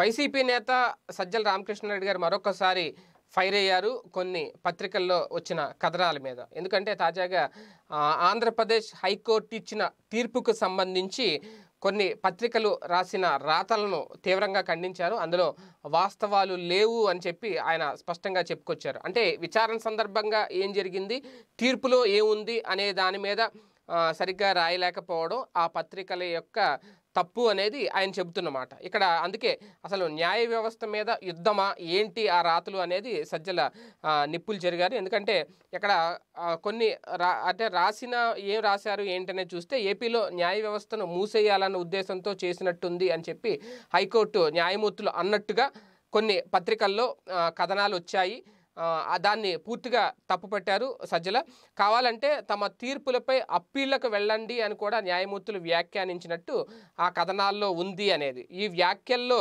YCP నేత సజ్జల రామకృష్ణారెడ్డి గారు మరొకసారి ఫైర్ అయ్యారు కొన్ని పత్రికల్లో వచ్చిన కథనాల మీద ఎందుకంటే తాజాగా ఆంధ్రప్రదేశ్ హైకోర్టు ఇచ్చిన తీర్పుకు సంబంధించి కొన్ని పత్రికలు రాసిన రాతలను తీవ్రంగా ఖండించారు అందులో వాస్తవాలు లేవు అని చెప్పి ఆయన స్పష్టంగా చెప్పుకొచ్చారు అంటే విచారణ సందర్భంగా ఏం జరిగింది తీర్పులో ఏముంది అనే దాని మీద సరిగ్గా రాయలేకపోవడం ఆ పత్రికల యొక్క తప్పు అనేది ఆయన చెబుతున్నమాట ఇక్కడ అందుకే అసలు న్యాయ వ్యవస్థ మీద యుద్ధమా ఏంటి ఆ రాతలు అనేది సజ్జల నిప్పులు జరిగారు ఎందుకంటే ఇక్కడ కొన్ని రా అంటే రాసిన ఏం రాశారు ఏంటనే చూస్తే ఏపీలో న్యాయ వ్యవస్థను మూసేయాలన్న ఉద్దేశంతో చేసినట్టుంది అని చెప్పి హైకోర్టు న్యాయమూర్తులు అన్నట్టుగా కొన్ని పత్రికల్లో కథనాలు వచ్చాయి దాన్ని పూర్తిగా తప్పు పెట్టారు సజ్జల కావాలంటే తమ తీర్పులపై అప్పీళ్లకు వెళ్ళండి అని కూడా న్యాయమూర్తులు వ్యాఖ్యానించినట్టు ఆ కథనాల్లో ఉంది అనేది ఈ వ్యాఖ్యల్లో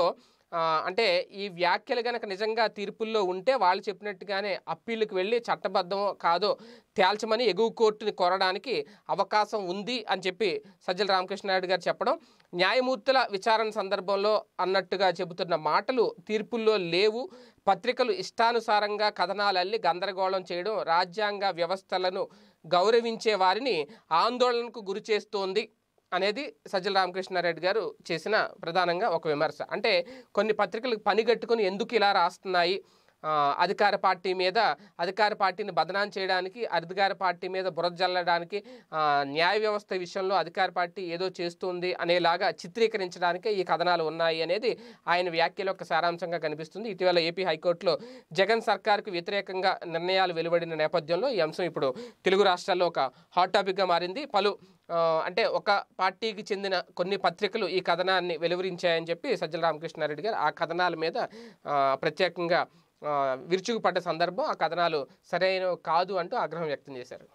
అంటే ఈ వ్యాఖ్యలు కనుక నిజంగా తీర్పుల్లో ఉంటే వాళ్ళు చెప్పినట్టుగానే అప్పీలకు వెళ్ళి చట్టబద్ధం కాదో తేల్చమని ఎగువ కోర్టుని కోరడానికి అవకాశం ఉంది అని చెప్పి సజ్జల రామకృష్ణ గారు చెప్పడం న్యాయమూర్తుల విచారణ సందర్భంలో అన్నట్టుగా చెబుతున్న మాటలు తీర్పుల్లో లేవు పత్రికలు ఇష్టానుసారంగా కథనాలు అల్లి గందరగోళం చేయడం రాజ్యాంగ వ్యవస్థలను గౌరవించే వారిని ఆందోళనకు గురి చేస్తోంది అనేది సజ్జల రామకృష్ణారెడ్డి గారు చేసిన ప్రధానంగా ఒక విమర్శ అంటే కొన్ని పత్రికలు పనిగట్టుకుని ఎందుకు ఇలా రాస్తున్నాయి అధికార పార్టీ మీద అధికార పార్టీని బదనాం చేయడానికి అధికార పార్టీ మీద బురద జల్లడానికి న్యాయ వ్యవస్థ విషయంలో అధికార పార్టీ ఏదో చేస్తుంది అనేలాగా చిత్రీకరించడానికే ఈ కథనాలు ఉన్నాయి అనేది ఆయన వ్యాఖ్యలో ఒక సారాంశంగా కనిపిస్తుంది ఇటీవల ఏపీ హైకోర్టులో జగన్ సర్కార్కు వ్యతిరేకంగా నిర్ణయాలు వెలువడిన నేపథ్యంలో ఈ అంశం ఇప్పుడు తెలుగు రాష్ట్రాల్లో ఒక హాట్ టాపిక్గా మారింది పలు అంటే ఒక పార్టీకి చెందిన కొన్ని పత్రికలు ఈ కథనాన్ని వెలువరించాయని చెప్పి సజ్జల రామకృష్ణారెడ్డి గారు ఆ కథనాల మీద ప్రత్యేకంగా విరుచుకుపడ్డ సందర్భం ఆ కథనాలు సరైన కాదు అంటూ ఆగ్రహం వ్యక్తం చేశారు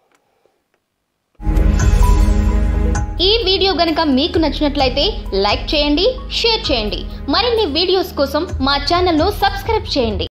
ఈ వీడియో గనక మీకు నచ్చినట్లయితే లైక్ చేయండి షేర్ చేయండి మరిన్ని వీడియోస్ కోసం మా ఛానల్ను సబ్స్క్రైబ్ చేయండి